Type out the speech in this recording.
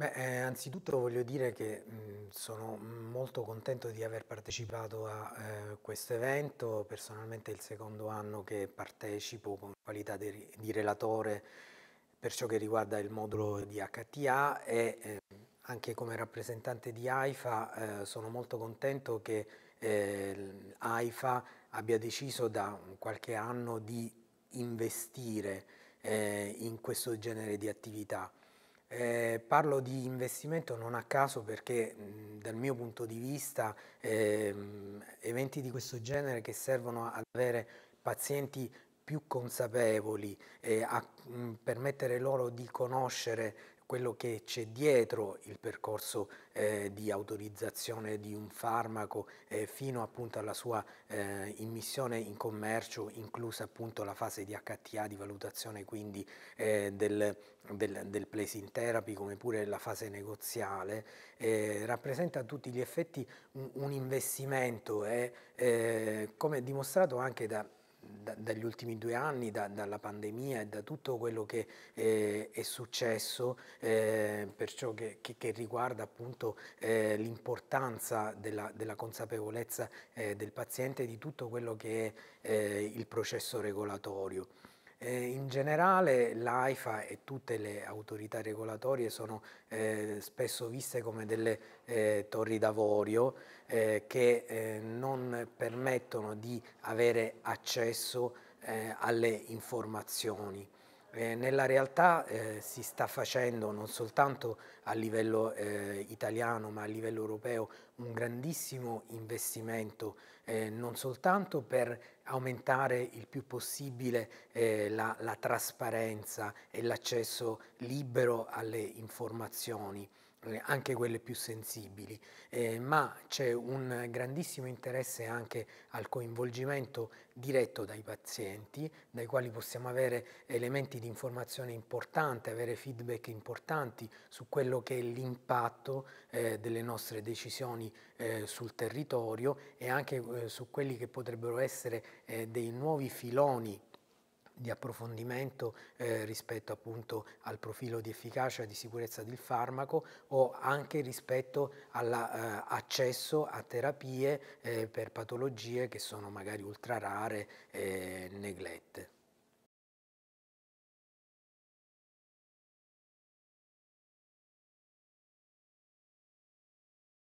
Beh, eh, anzitutto voglio dire che mh, mhmm, sono molto contento di aver partecipato a eh, questo evento, personalmente è il secondo anno che partecipo con qualità di, di relatore per ciò che riguarda il modulo di HTA e eh, anche come rappresentante di AIFA eh, sono molto contento che AIFA eh, abbia deciso da qualche anno di investire eh, in questo genere di attività. Eh, parlo di investimento non a caso perché mh, dal mio punto di vista eh, eventi di questo genere che servono ad avere pazienti più consapevoli, eh, a mm, permettere loro di conoscere quello che c'è dietro il percorso eh, di autorizzazione di un farmaco eh, fino appunto alla sua eh, immissione in commercio, inclusa appunto la fase di HTA di valutazione quindi eh, del, del, del placing therapy come pure la fase negoziale, eh, rappresenta a tutti gli effetti un, un investimento e eh, come dimostrato anche da dagli ultimi due anni, da, dalla pandemia e da tutto quello che eh, è successo eh, per ciò che, che, che riguarda appunto eh, l'importanza della, della, consapevolezza eh, del paziente di tutto quello che è eh, il processo regolatorio. Eh, in generale l'AIFA e tutte le autorità regolatorie sono eh, spesso viste come delle eh, torri d'avorio eh, che eh, non permettono di avere accesso eh, alle informazioni. Eh, nella realtà eh, si sta facendo non soltanto a livello eh, italiano ma a livello europeo un grandissimo investimento eh, non soltanto per aumentare il più possibile eh, la, la trasparenza e l'accesso libero alle informazioni, eh, anche quelle più sensibili, eh, ma c'è un grandissimo interesse anche al coinvolgimento diretto dai pazienti, dai quali possiamo avere elementi di informazione importanti, avere feedback importanti su quello che è l'impatto eh, delle nostre decisioni eh, sul territorio e anche eh, su quelli che potrebbero essere eh, dei nuovi filoni di approfondimento eh, rispetto appunto al profilo di efficacia e di sicurezza del farmaco o anche rispetto all'accesso eh, a terapie eh, per patologie che sono magari ultra rare e neglette.